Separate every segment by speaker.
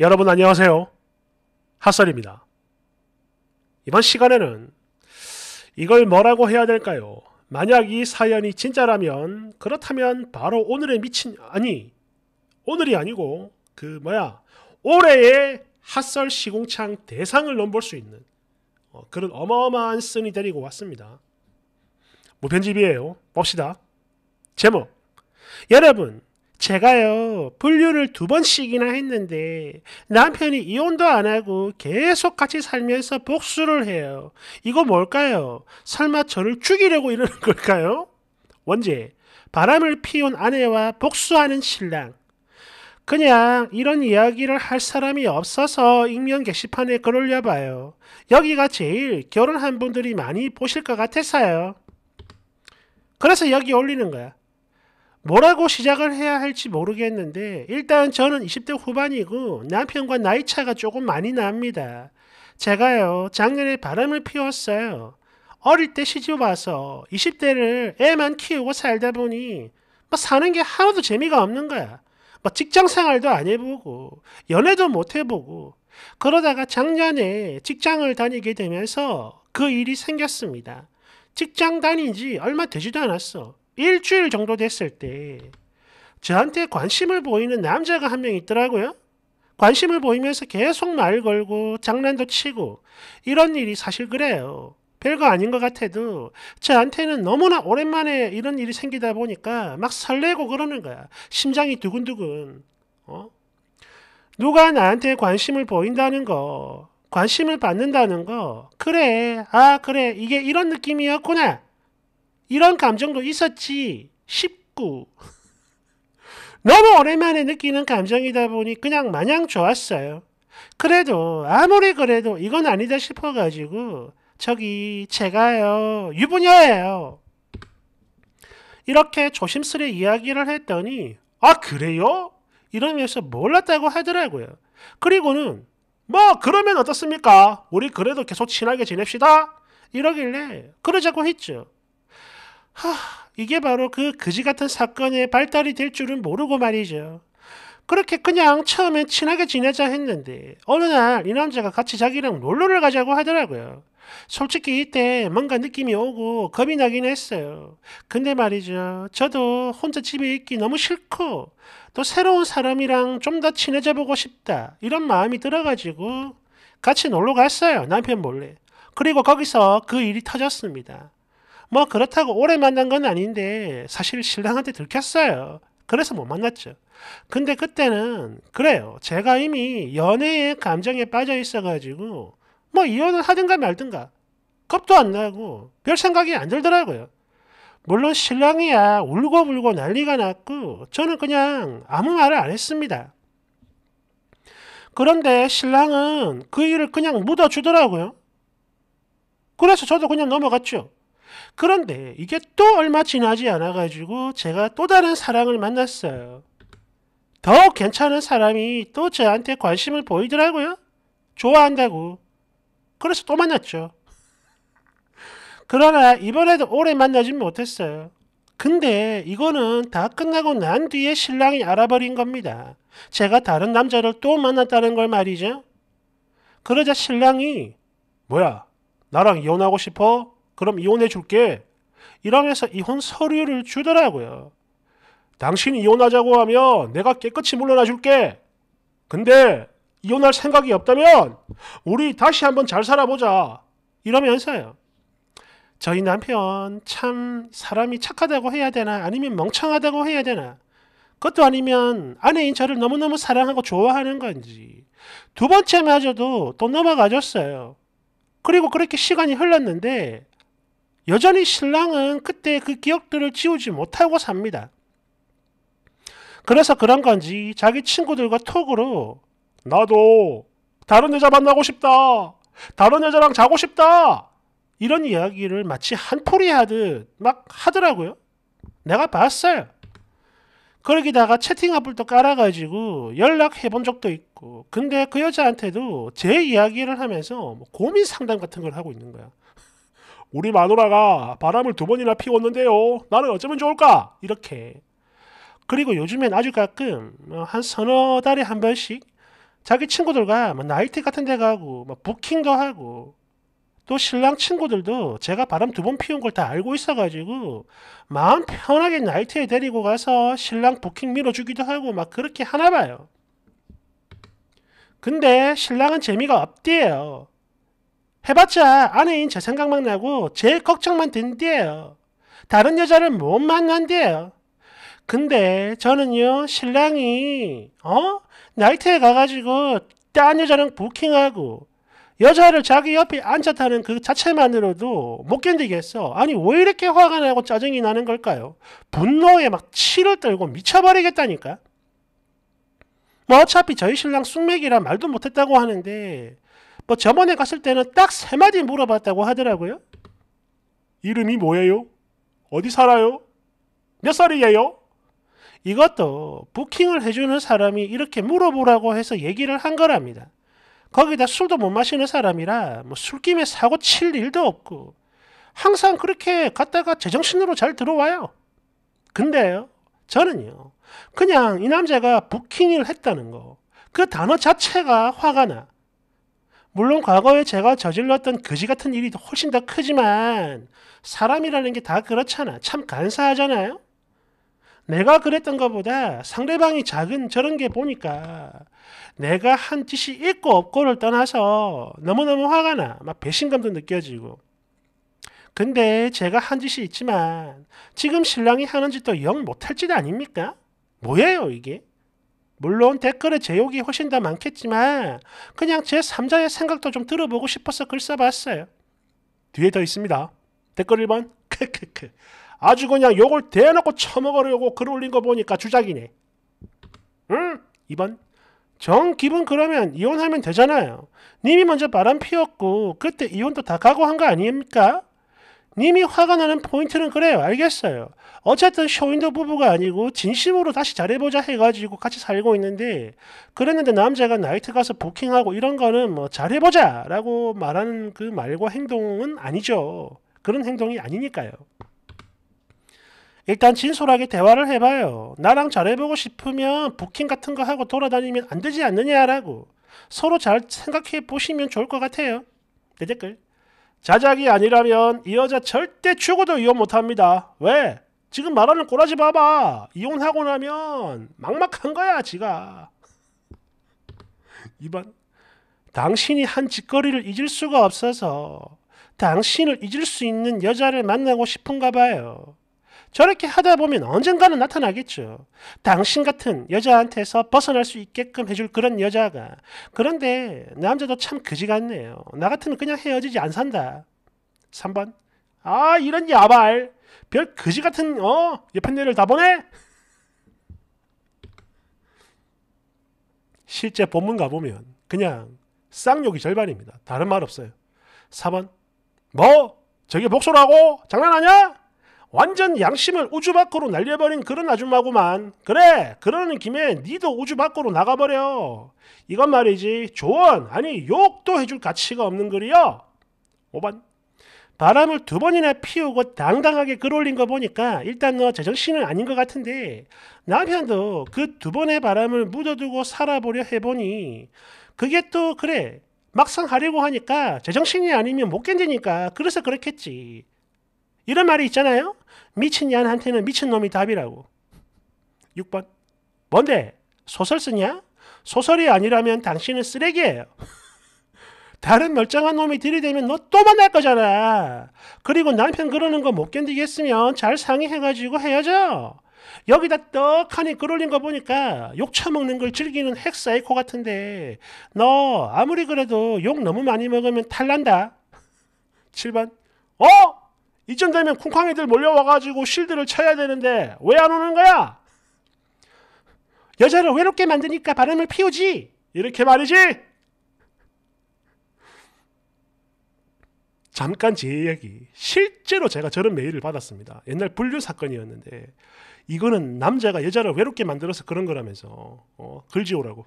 Speaker 1: 여러분 안녕하세요. 핫설입니다. 이번 시간에는 이걸 뭐라고 해야 될까요? 만약 이 사연이 진짜라면 그렇다면 바로 오늘의 미친 아니 오늘이 아니고 그 뭐야 올해의 핫설 시공창 대상을 넘볼 수 있는 어, 그런 어마어마한 쓴이 데리고 왔습니다. 무편집이에요. 봅시다. 제목 여러분 제가요, 분류를 두 번씩이나 했는데 남편이 이혼도 안 하고 계속 같이 살면서 복수를 해요. 이거 뭘까요? 설마 저를 죽이려고 이러는 걸까요? 원제, 바람을 피운 아내와 복수하는 신랑. 그냥 이런 이야기를 할 사람이 없어서 익명 게시판에 글 올려봐요. 여기가 제일 결혼한 분들이 많이 보실 것 같아서요. 그래서 여기 올리는 거야. 뭐라고 시작을 해야 할지 모르겠는데 일단 저는 20대 후반이고 남편과 나이 차가 조금 많이 납니다. 제가요 작년에 바람을 피웠어요. 어릴 때 시집 와서 20대를 애만 키우고 살다 보니 뭐 사는 게 하나도 재미가 없는 거야. 뭐 직장 생활도 안 해보고 연애도 못 해보고 그러다가 작년에 직장을 다니게 되면서 그 일이 생겼습니다. 직장 다닌 지 얼마 되지도 않았어. 일주일 정도 됐을 때 저한테 관심을 보이는 남자가 한 명 있더라고요. 관심을 보이면서 계속 말 걸고 장난도 치고 이런 일이 사실 그래요. 별거 아닌 것 같아도 저한테는 너무나 오랜만에 이런 일이 생기다 보니까 막 설레고 그러는 거야. 심장이 두근두근. 어? 누가 나한테 관심을 보인다는 거, 관심을 받는다는 거, 그래, 아, 그래, 이게 이런 느낌이었구나. 이런 감정도 있었지 싶고 너무 오랜만에 느끼는 감정이다 보니 그냥 마냥 좋았어요. 그래도 아무리 그래도 이건 아니다 싶어가지고 저기 제가요 유부녀예요. 이렇게 조심스레 이야기를 했더니 아 그래요? 이러면서 몰랐다고 하더라고요. 그리고는 뭐 그러면 어떻습니까? 우리 그래도 계속 친하게 지냅시다. 이러길래 그러자고 했죠. 하, 이게 바로 그 그지 같은 사건의 발달이 될 줄은 모르고 말이죠. 그렇게 그냥 처음엔 친하게 지내자 했는데 어느 날 이 남자가 같이 자기랑 놀러를 가자고 하더라고요. 솔직히 이때 뭔가 느낌이 오고 겁이 나긴 했어요. 근데 말이죠. 저도 혼자 집에 있기 너무 싫고 또 새로운 사람이랑 좀 더 친해져 보고 싶다. 이런 마음이 들어가지고 같이 놀러 갔어요. 남편 몰래. 그리고 거기서 그 일이 터졌습니다. 뭐 그렇다고 오래 만난 건 아닌데 사실 신랑한테 들켰어요. 그래서 못 만났죠. 근데 그때는 그래요. 제가 이미 연애의 감정에 빠져 있어가지고 뭐 이혼을 하든가 말든가 겁도 안 나고 별 생각이 안 들더라고요. 물론 신랑이야 울고 불고 난리가 났고 저는 그냥 아무 말을 안 했습니다. 그런데 신랑은 그 일을 그냥 묻어주더라고요. 그래서 저도 그냥 넘어갔죠. 그런데 이게 또 얼마 지나지 않아가지고 제가 또 다른 사랑을 만났어요. 더 괜찮은 사람이 또 저한테 관심을 보이더라고요. 좋아한다고. 그래서 또 만났죠. 그러나 이번에도 오래 만나진 못했어요. 근데 이거는 다 끝나고 난 뒤에 신랑이 알아버린 겁니다. 제가 다른 남자를 또 만났다는 걸 말이죠. 그러자 신랑이 뭐야 나랑 이혼하고 싶어? 그럼 이혼해 줄게. 이러면서 이혼 서류를 주더라고요. 당신이 이혼하자고 하면 내가 깨끗이 물러나 줄게. 근데 이혼할 생각이 없다면 우리 다시 한번 잘 살아보자. 이러면서요. 저희 남편 참 사람이 착하다고 해야 되나 아니면 멍청하다고 해야 되나 그것도 아니면 아내인 저를 너무너무 사랑하고 좋아하는 건지 두 번째마저도 또 넘어가졌어요. 그리고 그렇게 시간이 흘렀는데 여전히 신랑은 그때 그 기억들을 지우지 못하고 삽니다. 그래서 그런 건지 자기 친구들과 톡으로 나도 다른 여자 만나고 싶다. 다른 여자랑 자고 싶다. 이런 이야기를 마치 한풀이 하듯 막 하더라고요. 내가 봤어요. 그러기다가 채팅 어플도 깔아가지고 연락해 본 적도 있고 근데 그 여자한테도 제 이야기를 하면서 뭐 고민 상담 같은 걸 하고 있는 거야. 우리 마누라가 바람을 두 번이나 피웠는데요. 나는 어쩌면 좋을까? 이렇게. 그리고 요즘엔 아주 가끔 뭐 한 서너 달에 한 번씩 자기 친구들과 뭐 나이트 같은 데 가고 뭐 부킹도 하고 또 신랑 친구들도 제가 바람 두 번 피운 걸 다 알고 있어가지고 마음 편하게 나이트에 데리고 가서 신랑 부킹 밀어주기도 하고 막 그렇게 하나 봐요. 근데 신랑은 재미가 없대요. 해봤자 아내인 제 생각만 나고 제일 걱정만 된대요 다른 여자를 못 만난대요. 근데 저는요 신랑이 어 나이트에 가가지고 딴 여자랑 부킹하고 여자를 자기 옆에 앉았다는 그 자체만으로도 못 견디겠어. 아니 왜 이렇게 화가 나고 짜증이 나는 걸까요? 분노에 막 치를 떨고 미쳐버리겠다니까. 뭐 어차피 저희 신랑 숙맥이라 말도 못했다고 하는데 뭐 저번에 갔을 때는 딱 세 마디 물어봤다고 하더라고요. 이름이 뭐예요? 어디 살아요? 몇 살이에요? 이것도 부킹을 해주는 사람이 이렇게 물어보라고 해서 얘기를 한 거랍니다. 거기다 술도 못 마시는 사람이라 뭐 술김에 사고 칠 일도 없고 항상 그렇게 갔다가 제정신으로 잘 들어와요. 근데요, 저는요, 그냥 이 남자가 부킹을 했다는 거, 그 단어 자체가 화가 나. 물론 과거에 제가 저질렀던 거지 같은 일이 훨씬 더 크지만 사람이라는 게 다 그렇잖아. 참 간사하잖아요. 내가 그랬던 것보다 상대방이 작은 저런 게 보니까 내가 한 짓이 있고 없고를 떠나서 너무너무 화가 나. 막 배신감도 느껴지고. 근데 제가 한 짓이 있지만 지금 신랑이 하는 짓도 영 못할 짓 아닙니까? 뭐예요 이게? 물론 댓글에 제 욕이 훨씬 더 많겠지만 그냥 제 3자의 생각도 좀 들어보고 싶어서 글 써봤어요. 뒤에 더 있습니다. 댓글 1번 크크크 아주 그냥 욕을 대놓고 처먹으려고 글 올린 거 보니까 주작이네. 응? 2번 정 기분 그러면 이혼하면 되잖아요. 님이 먼저 바람 피웠고 그때 이혼도 다 각오한 거 아닙니까? 님이 화가 나는 포인트는 그래요. 알겠어요. 어쨌든 쇼윈도 부부가 아니고 진심으로 다시 잘해보자 해가지고 같이 살고 있는데 그랬는데 남자가 나이트 가서 부킹하고 이런 거는 뭐 잘해보자 라고 말하는 그 말과 행동은 아니죠. 그런 행동이 아니니까요. 일단 진솔하게 대화를 해봐요. 나랑 잘해보고 싶으면 부킹 같은 거 하고 돌아다니면 안 되지 않느냐라고 서로 잘 생각해 보시면 좋을 것 같아요. 내 댓글. 자작이 아니라면 이 여자 절대 죽어도 이혼 못합니다. 왜? 지금 말하는 꼬라지 봐봐. 이혼하고 나면 막막한 거야 지가. 이번 당신이 한 짓거리를 잊을 수가 없어서 당신을 잊을 수 있는 여자를 만나고 싶은가 봐요. 저렇게 하다 보면 언젠가는 나타나겠죠. 당신 같은 여자한테서 벗어날 수 있게끔 해줄 그런 여자가. 그런데 남자도 참 그지 같네요. 나 같으면 그냥 헤어지지 안 산다. 3번. 아 이런 야발. 별 그지 같은 어 옆에 내를 다 보내? 실제 본문 가보면 그냥 쌍욕이 절반입니다. 다른 말 없어요. 4번. 뭐? 저게 복수라고? 장난하냐? 완전 양심을 우주 밖으로 날려버린 그런 아줌마구만. 그래, 그러는 김에 니도 우주 밖으로 나가버려. 이건 말이지 조언 아니 욕도 해줄 가치가 없는 글이요. 5번 바람을 두 번이나 피우고 당당하게 글 올린 거 보니까 일단 너 제정신은 아닌 것 같은데 남편도 그 두 번의 바람을 묻어두고 살아보려 해보니 그게 또 그래 막상 하려고 하니까 제정신이 아니면 못 견디니까 그래서 그렇겠지 이런 말이 있잖아요. 미친 년한테는 미친 놈이 답이라고. 6번. 뭔데? 소설 쓰냐? 소설이 아니라면 당신은 쓰레기예요. 다른 멀쩡한 놈이 들이대면 너 또 만날 거잖아. 그리고 남편 그러는 거 못 견디겠으면 잘 상의해가지고 해야죠. 여기다 떡하니 끌어올린 거 보니까 욕 처먹는 걸 즐기는 핵사이코 같은데 너 아무리 그래도 욕 너무 많이 먹으면 탈난다. 7번 어? 이쯤 되면 쿵쾅이들 몰려와가지고 실드를 쳐야 되는데 왜 안 오는 거야? 여자를 외롭게 만드니까 바람을 피우지 이렇게 말이지 잠깐 제 이야기 실제로 제가 저런 메일을 받았습니다 옛날 분류 사건이었는데 이거는 남자가 여자를 외롭게 만들어서 그런 거라면서 어, 글지오라고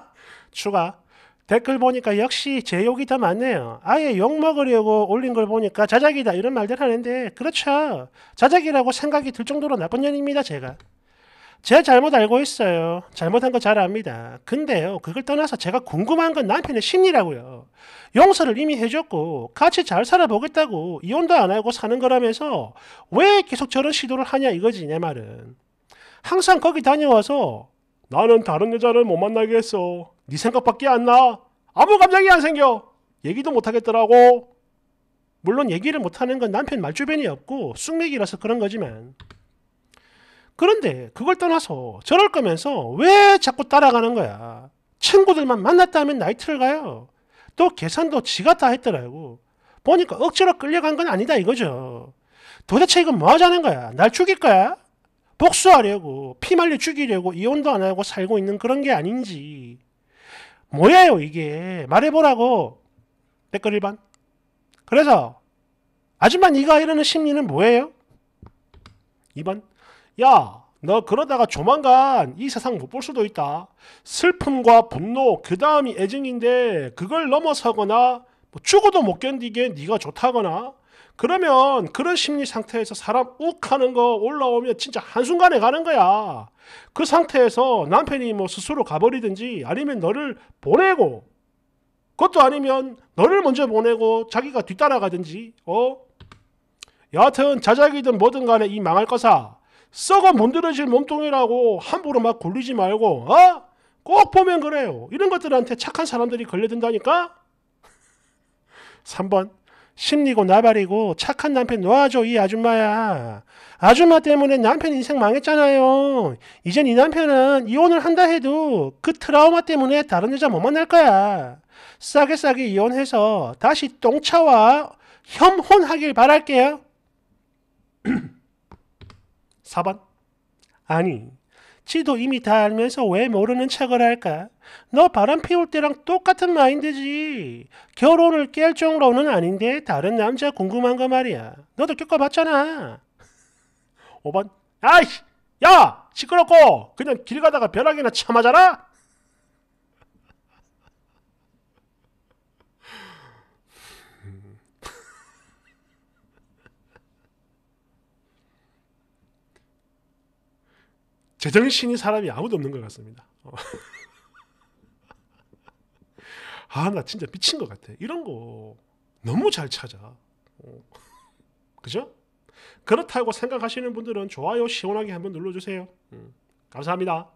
Speaker 1: 추가 댓글 보니까 역시 제 욕이 더 많네요. 아예 욕 먹으려고 올린 걸 보니까 자작이다 이런 말들 하는데 그렇죠. 자작이라고 생각이 들 정도로 나쁜 년입니다 제가. 제가 잘못 알고 있어요. 잘못한 거 잘 압니다. 근데요 그걸 떠나서 제가 궁금한 건 남편의 심리라고요. 용서를 이미 해줬고 같이 잘 살아보겠다고 이혼도 안 하고 사는 거라면서 왜 계속 저런 시도를 하냐 이거지 내 말은. 항상 거기 다녀와서 나는 다른 여자를 못 만나겠어. 네 생각밖에 안 나. 아무 감정이 안 생겨. 얘기도 못 하겠더라고. 물론 얘기를 못 하는 건 남편 말주변이 없고 쑥맥이라서 그런 거지만. 그런데 그걸 떠나서 저럴 거면서 왜 자꾸 따라가는 거야. 친구들만 만났다 면 나이트를 가요. 또 계산도 지가 다 했더라고. 보니까 억지로 끌려간 건 아니다 이거죠. 도대체 이건 뭐 하자는 거야? 날 죽일 거야? 복수하려고, 피말려 죽이려고 이혼도 안 하고 살고 있는 그런 게 아닌지. 뭐예요 이게 말해보라고 댓글 1번 그래서 아줌만 네가 이러는 심리는 뭐예요? 2번 야너 그러다가 조만간 이 세상 못 볼 수도 있다 슬픔과 분노 그 다음이 애증인데 그걸 넘어서거나 뭐 죽어도 못 견디게 네가 좋다거나 그러면 그런 심리 상태에서 사람 욱하는 거 올라오면 진짜 한순간에 가는 거야 그 상태에서 남편이 뭐 스스로 가버리든지 아니면 너를 보내고 그것도 아니면 너를 먼저 보내고 자기가 뒤따라가든지 어 여하튼 자작이든 뭐든 간에 이 망할 거사 썩어 몸들어질 몸통이라고 함부로 막 굴리지 말고 어? 꼭 보면 그래요 이런 것들한테 착한 사람들이 걸려든다니까 3번 심리고 나발이고 착한 남편 놓아줘 이 아줌마야. 아줌마 때문에 남편 인생 망했잖아요. 이젠 이 남편은 이혼을 한다 해도 그 트라우마 때문에 다른 여자 못 만날 거야. 싸게 싸게 이혼해서 다시 똥차와 혐혼하길 바랄게요. 4번 아니 지도 이미 다 알면서 왜 모르는 척을 할까? 너 바람 피울 때랑 똑같은 마인드지. 결혼을 깰 정도는 아닌데 다른 남자 궁금한 거 말이야. 너도 겪어봤잖아. 5번 아이씨 야 시끄럽고 그냥 길 가다가 벼락이나 참아잖아 제정신이 사람이 아무도 없는 것 같습니다. 어. 아, 나 진짜 미친 것 같아. 이런 거 너무 잘 찾아. 어. 그죠? 그렇다고 생각하시는 분들은 좋아요 시원하게 한번 눌러주세요. 음, 감사합니다.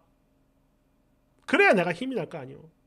Speaker 1: 그래야 내가 힘이 날거아니에